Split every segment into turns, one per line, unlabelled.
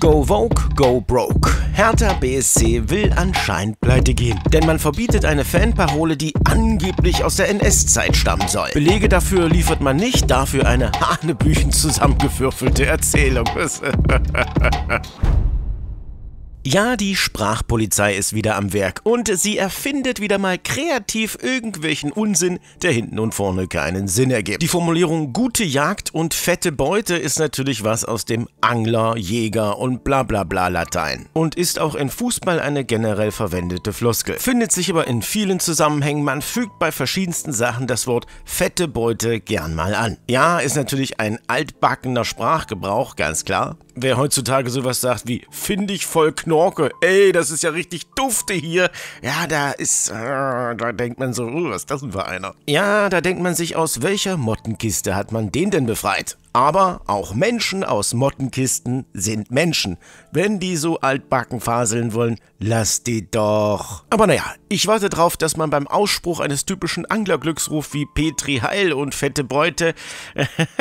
Go Vogue, Go Broke. Hertha BSC will anscheinend pleite gehen, denn man verbietet eine Fanparole, die angeblich aus der NS-Zeit stammen soll. Belege dafür liefert man nicht, dafür eine hanebüchen zusammengewürfelte Erzählung. Ja, die Sprachpolizei ist wieder am Werk und sie erfindet wieder mal kreativ irgendwelchen Unsinn, der hinten und vorne keinen Sinn ergibt. Die Formulierung gute Jagd und fette Beute ist natürlich was aus dem Angler, Jäger und bla bla bla Latein und ist auch in Fußball eine generell verwendete Floskel. Findet sich aber in vielen Zusammenhängen, man fügt bei verschiedensten Sachen das Wort fette Beute gern mal an. Ja, ist natürlich ein altbackener Sprachgebrauch, ganz klar, Wer heutzutage sowas sagt wie, finde ich voll Knorke, ey, das ist ja richtig dufte hier. Ja, da ist, äh, da denkt man so, oh, was ist das denn für einer? Ja, da denkt man sich, aus welcher Mottenkiste hat man den denn befreit? Aber auch Menschen aus Mottenkisten sind Menschen. Wenn die so altbacken faseln wollen, lass die doch. Aber naja, ich warte drauf, dass man beim Ausspruch eines typischen Anglerglücksruf wie Petri Heil und fette Beute,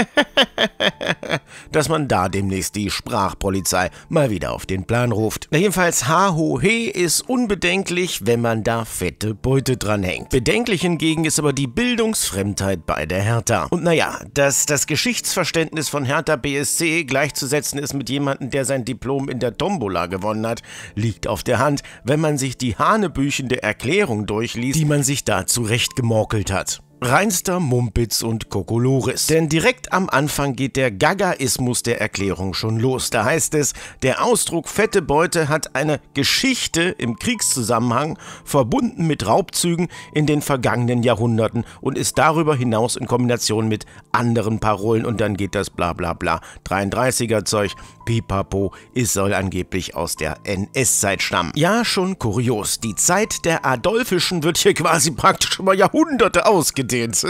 dass man da demnächst die Sprachpolizei mal wieder auf den Plan ruft. jedenfalls, ha ho he ist unbedenklich, wenn man da fette Beute dranhängt. Bedenklich hingegen ist aber die Bildungsfremdheit bei der Hertha. Und naja, dass das Geschichtsverständnis Verständnis von Hertha BSC gleichzusetzen ist mit jemandem, der sein Diplom in der Tombola gewonnen hat, liegt auf der Hand, wenn man sich die hanebüchende Erklärung durchliest, die man sich da zurechtgemorkelt hat. Reinster Mumpitz und Kokolores. Denn direkt am Anfang geht der Gagaismus der Erklärung schon los. Da heißt es, der Ausdruck fette Beute hat eine Geschichte im Kriegszusammenhang verbunden mit Raubzügen in den vergangenen Jahrhunderten und ist darüber hinaus in Kombination mit anderen Parolen und dann geht das bla bla bla 33er Zeug, pipapo, es soll angeblich aus der NS-Zeit stammen. Ja, schon kurios, die Zeit der Adolfischen wird hier quasi praktisch über Jahrhunderte ausgedrückt den.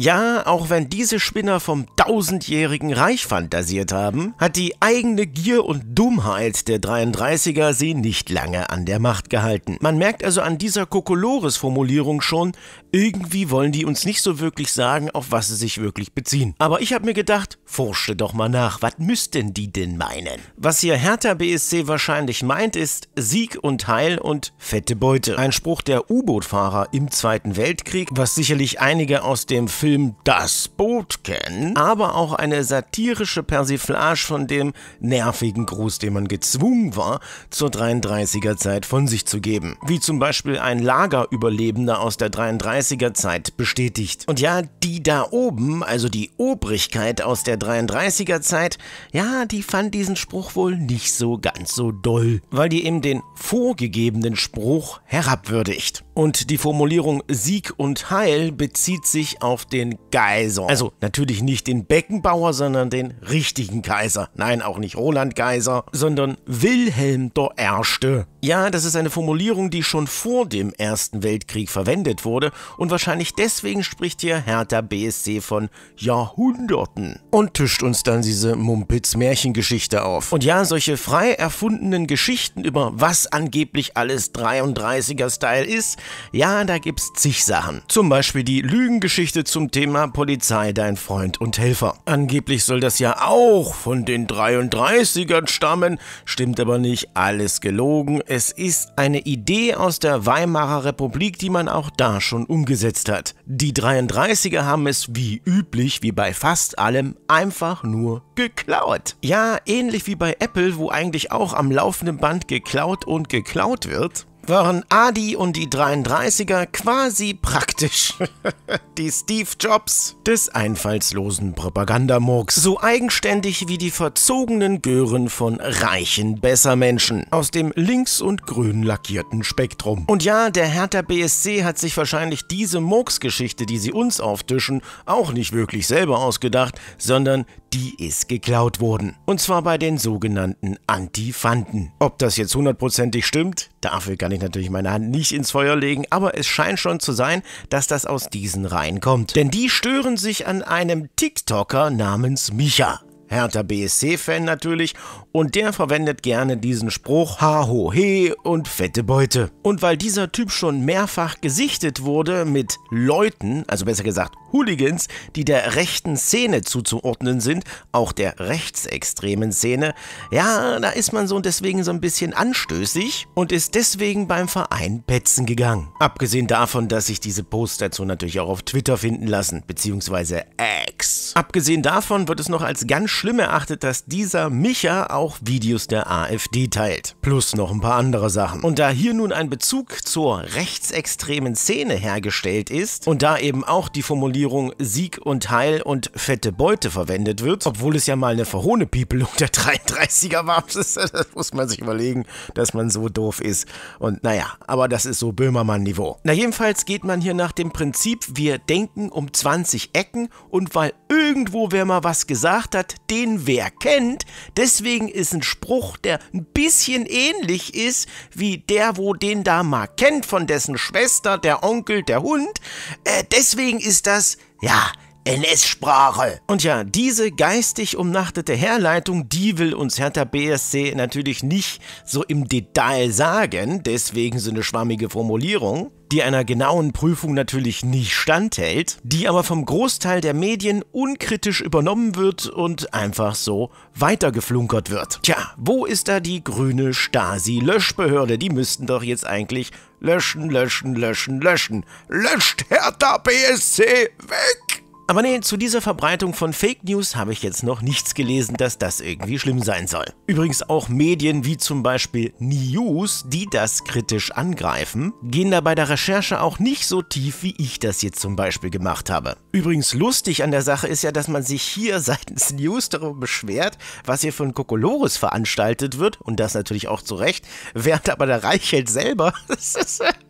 Ja, auch wenn diese Spinner vom tausendjährigen Reich fantasiert haben, hat die eigene Gier und Dummheit der 33er sie nicht lange an der Macht gehalten. Man merkt also an dieser Kokolores-Formulierung schon, irgendwie wollen die uns nicht so wirklich sagen, auf was sie sich wirklich beziehen. Aber ich habe mir gedacht, forsche doch mal nach, was müssten die denn meinen? Was hier Hertha BSC wahrscheinlich meint, ist Sieg und Heil und fette Beute. Ein Spruch der U-Boot-Fahrer im Zweiten Weltkrieg, was sicherlich einige aus dem Film Das Boot kennen, aber auch eine satirische Persiflage von dem nervigen Gruß, den man gezwungen war, zur 33er Zeit von sich zu geben. Wie zum Beispiel ein Lagerüberlebender aus der 33 33er Zeit bestätigt. Und ja, die da oben, also die Obrigkeit aus der 33er Zeit, ja, die fand diesen Spruch wohl nicht so ganz so doll, weil die eben den vorgegebenen Spruch herabwürdigt. Und die Formulierung Sieg und Heil bezieht sich auf den Kaiser. Also natürlich nicht den Beckenbauer, sondern den richtigen Kaiser. Nein, auch nicht Roland Kaiser, sondern Wilhelm I. Ja, das ist eine Formulierung, die schon vor dem Ersten Weltkrieg verwendet wurde und wahrscheinlich deswegen spricht hier Hertha BSC von Jahrhunderten und tischt uns dann diese Mumpitz Märchengeschichte auf. Und ja, solche frei erfundenen Geschichten über was angeblich alles 33er Style ist, ja, da gibt's zig Sachen. Zum Beispiel die Lügengeschichte zum Thema Polizei, dein Freund und Helfer. Angeblich soll das ja auch von den 33ern stammen, stimmt aber nicht, alles gelogen. Es ist eine Idee aus der Weimarer Republik, die man auch da schon umsetzt umgesetzt hat. Die 33er haben es wie üblich, wie bei fast allem, einfach nur geklaut. Ja, ähnlich wie bei Apple, wo eigentlich auch am laufenden Band geklaut und geklaut wird, waren Adi und die 33er quasi praktisch die Steve Jobs des einfallslosen Propagandamurks, so eigenständig wie die verzogenen Gören von reichen Bessermenschen aus dem links- und grün lackierten Spektrum. Und ja, der Hertha BSC hat sich wahrscheinlich diese Murksgeschichte, die sie uns auftischen, auch nicht wirklich selber ausgedacht, sondern die ist geklaut worden. Und zwar bei den sogenannten Antifanten. Ob das jetzt hundertprozentig stimmt, dafür kann ich natürlich meine Hand nicht ins Feuer legen, aber es scheint schon zu sein, dass das aus diesen Reihen kommt. Denn die stören sich an einem TikToker namens Micha. Hertha BSC-Fan natürlich und der verwendet gerne diesen Spruch Ha ho he und fette Beute. Und weil dieser Typ schon mehrfach gesichtet wurde mit Leuten, also besser gesagt Hooligans, die der rechten Szene zuzuordnen sind, auch der rechtsextremen Szene, ja, da ist man so und deswegen so ein bisschen anstößig und ist deswegen beim Verein Petzen gegangen. Abgesehen davon, dass sich diese Posts dazu natürlich auch auf Twitter finden lassen, beziehungsweise X. Abgesehen davon wird es noch als ganz schlimm erachtet, dass dieser Micha auch Videos der AfD teilt. Plus noch ein paar andere Sachen. Und da hier nun ein Bezug zur rechtsextremen Szene hergestellt ist und da eben auch die Formulierung Sieg und Heil und fette Beute verwendet wird, obwohl es ja mal eine verhohne Piepelung der 33er war, das muss man sich überlegen, dass man so doof ist. Und naja, aber das ist so Böhmermann-Niveau. Na jedenfalls geht man hier nach dem Prinzip, wir denken um 20 Ecken und weil irgendwo wer mal was gesagt hat, den wer kennt, deswegen ist ein Spruch, der ein bisschen ähnlich ist wie der, wo den da mal kennt, von dessen Schwester, der Onkel, der Hund. Äh, deswegen ist das, ja, NS-Sprache. Und ja, diese geistig umnachtete Herleitung, die will uns Hertha BSC natürlich nicht so im Detail sagen, deswegen so eine schwammige Formulierung die einer genauen Prüfung natürlich nicht standhält, die aber vom Großteil der Medien unkritisch übernommen wird und einfach so weitergeflunkert wird. Tja, wo ist da die grüne Stasi-Löschbehörde? Die müssten doch jetzt eigentlich löschen, löschen, löschen, löschen. Löscht Hertha BSC weg! Aber nee, zu dieser Verbreitung von Fake News habe ich jetzt noch nichts gelesen, dass das irgendwie schlimm sein soll. Übrigens auch Medien wie zum Beispiel News, die das kritisch angreifen, gehen da bei der Recherche auch nicht so tief, wie ich das jetzt zum Beispiel gemacht habe. Übrigens lustig an der Sache ist ja, dass man sich hier seitens News darüber beschwert, was hier von Kokolores veranstaltet wird und das natürlich auch zu Recht, während aber der Reichelt selber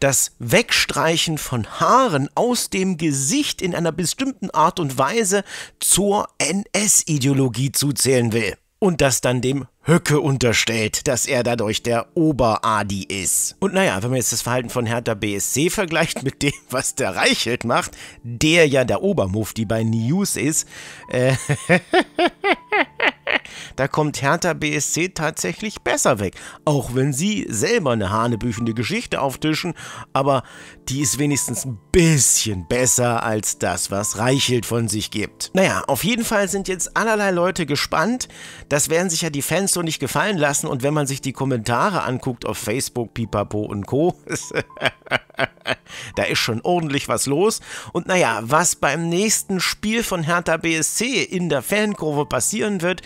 das Wegstreichen von Haaren aus dem Gesicht in einer bestimmten Art und Weise zur NS-Ideologie zuzählen will. Und das dann dem Höcke unterstellt, dass er dadurch der Oberadi ist. Und naja, wenn man jetzt das Verhalten von Hertha BSC vergleicht mit dem, was der Reichelt macht, der ja der Obermufti bei News ist, äh, Da kommt Hertha BSC tatsächlich besser weg. Auch wenn sie selber eine hanebüchende Geschichte auftischen, aber die ist wenigstens ein bisschen besser als das, was Reichelt von sich gibt. Naja, auf jeden Fall sind jetzt allerlei Leute gespannt. Das werden sich ja die Fans so nicht gefallen lassen und wenn man sich die Kommentare anguckt auf Facebook, Pipapo und Co. da ist schon ordentlich was los. Und naja, was beim nächsten Spiel von Hertha BSC in der Fankurve passieren wird,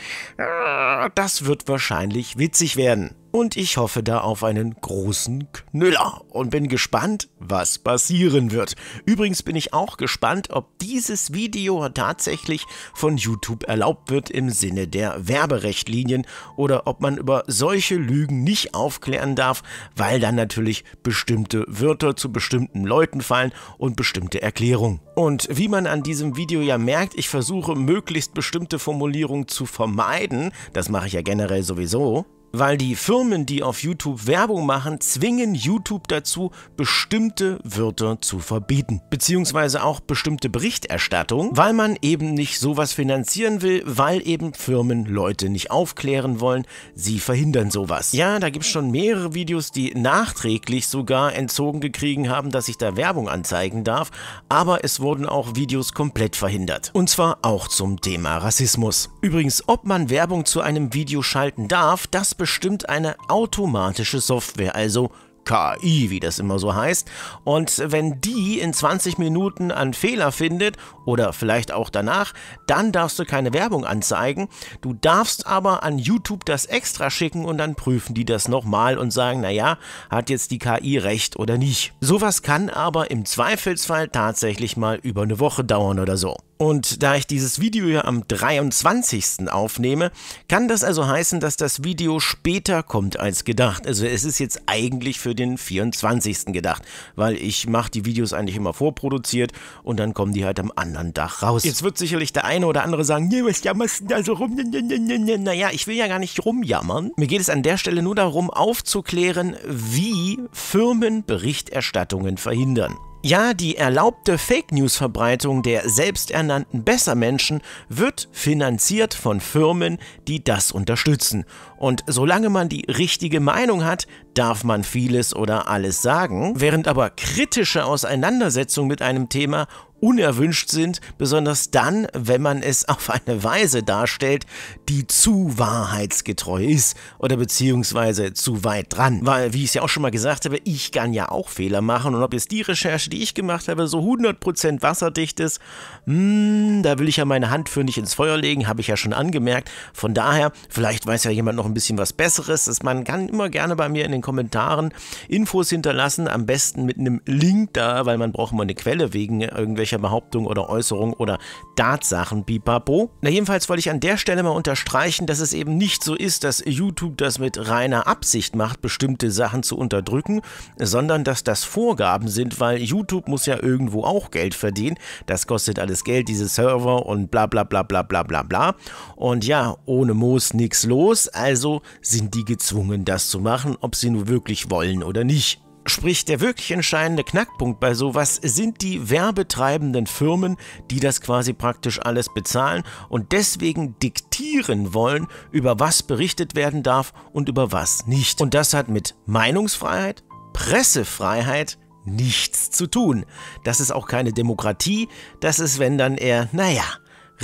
das wird wahrscheinlich witzig werden und ich hoffe da auf einen großen Knüller und bin gespannt, was passieren wird. Übrigens bin ich auch gespannt, ob dieses Video tatsächlich von YouTube erlaubt wird im Sinne der Werberechtlinien oder ob man über solche Lügen nicht aufklären darf, weil dann natürlich bestimmte Wörter zu bestimmten Leuten fallen und bestimmte Erklärungen. Und wie man an diesem Video ja merkt, ich versuche möglichst bestimmte Formulierungen zu vermeiden, das mache ich ja generell sowieso, weil die Firmen, die auf YouTube Werbung machen, zwingen YouTube dazu, bestimmte Wörter zu verbieten, beziehungsweise auch bestimmte Berichterstattung, weil man eben nicht sowas finanzieren will, weil eben Firmen Leute nicht aufklären wollen, sie verhindern sowas. Ja, da gibt es schon mehrere Videos, die nachträglich sogar entzogen gekriegen haben, dass ich da Werbung anzeigen darf, aber es wurden auch Videos komplett verhindert. Und zwar auch zum Thema Rassismus. Übrigens, ob man Werbung zu einem Video schalten darf, das bestimmt eine automatische Software, also KI, wie das immer so heißt. Und wenn die in 20 Minuten einen Fehler findet oder vielleicht auch danach, dann darfst du keine Werbung anzeigen. Du darfst aber an YouTube das extra schicken und dann prüfen die das nochmal und sagen, naja, hat jetzt die KI recht oder nicht. Sowas kann aber im Zweifelsfall tatsächlich mal über eine Woche dauern oder so. Und da ich dieses Video ja am 23. aufnehme, kann das also heißen, dass das Video später kommt als gedacht. Also es ist jetzt eigentlich für den 24. gedacht, weil ich mache die Videos eigentlich immer vorproduziert und dann kommen die halt am anderen Dach raus. Jetzt wird sicherlich der eine oder andere sagen, nee, was jammerst du da so rum? Naja, ich will ja gar nicht rumjammern. Mir geht es an der Stelle nur darum, aufzuklären, wie Firmen Berichterstattungen verhindern. Ja, die erlaubte Fake News-Verbreitung der selbsternannten Bessermenschen wird finanziert von Firmen, die das unterstützen. Und solange man die richtige Meinung hat, darf man vieles oder alles sagen, während aber kritische Auseinandersetzung mit einem Thema unerwünscht sind, besonders dann, wenn man es auf eine Weise darstellt, die zu wahrheitsgetreu ist oder beziehungsweise zu weit dran. Weil, wie ich es ja auch schon mal gesagt habe, ich kann ja auch Fehler machen und ob jetzt die Recherche, die ich gemacht habe, so 100% wasserdicht ist, mh, hm, da will ich ja meine Hand für nicht ins Feuer legen, habe ich ja schon angemerkt. Von daher, vielleicht weiß ja jemand noch ein bisschen was Besseres. Dass man kann immer gerne bei mir in den Kommentaren Infos hinterlassen, am besten mit einem Link da, weil man braucht immer eine Quelle wegen irgendwelchen solcher Behauptungen oder Äußerungen oder Tatsachen, bipapo. Na jedenfalls wollte ich an der Stelle mal unterstreichen, dass es eben nicht so ist, dass YouTube das mit reiner Absicht macht, bestimmte Sachen zu unterdrücken, sondern dass das Vorgaben sind, weil YouTube muss ja irgendwo auch Geld verdienen. Das kostet alles Geld, diese Server und bla bla bla bla bla bla bla. Und ja, ohne Moos nichts los, also sind die gezwungen, das zu machen, ob sie nur wirklich wollen oder nicht. Sprich, der wirklich entscheidende Knackpunkt bei sowas sind die werbetreibenden Firmen, die das quasi praktisch alles bezahlen und deswegen diktieren wollen, über was berichtet werden darf und über was nicht. Und das hat mit Meinungsfreiheit, Pressefreiheit nichts zu tun. Das ist auch keine Demokratie, das ist wenn dann eher, naja,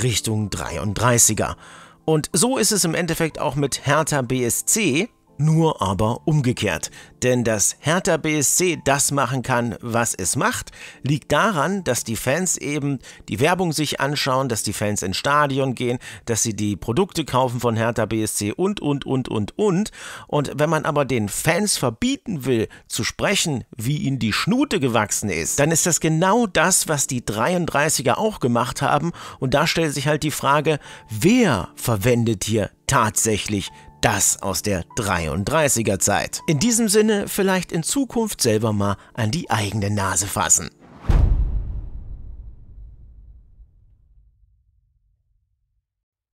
Richtung 33er. Und so ist es im Endeffekt auch mit Hertha BSC, nur aber umgekehrt. Denn dass Hertha BSC das machen kann, was es macht, liegt daran, dass die Fans eben die Werbung sich anschauen, dass die Fans ins Stadion gehen, dass sie die Produkte kaufen von Hertha BSC und, und, und, und, und. Und wenn man aber den Fans verbieten will, zu sprechen, wie ihnen die Schnute gewachsen ist, dann ist das genau das, was die 33er auch gemacht haben. Und da stellt sich halt die Frage, wer verwendet hier tatsächlich das aus der 33er Zeit. In diesem Sinne vielleicht in Zukunft selber mal an die eigene Nase fassen.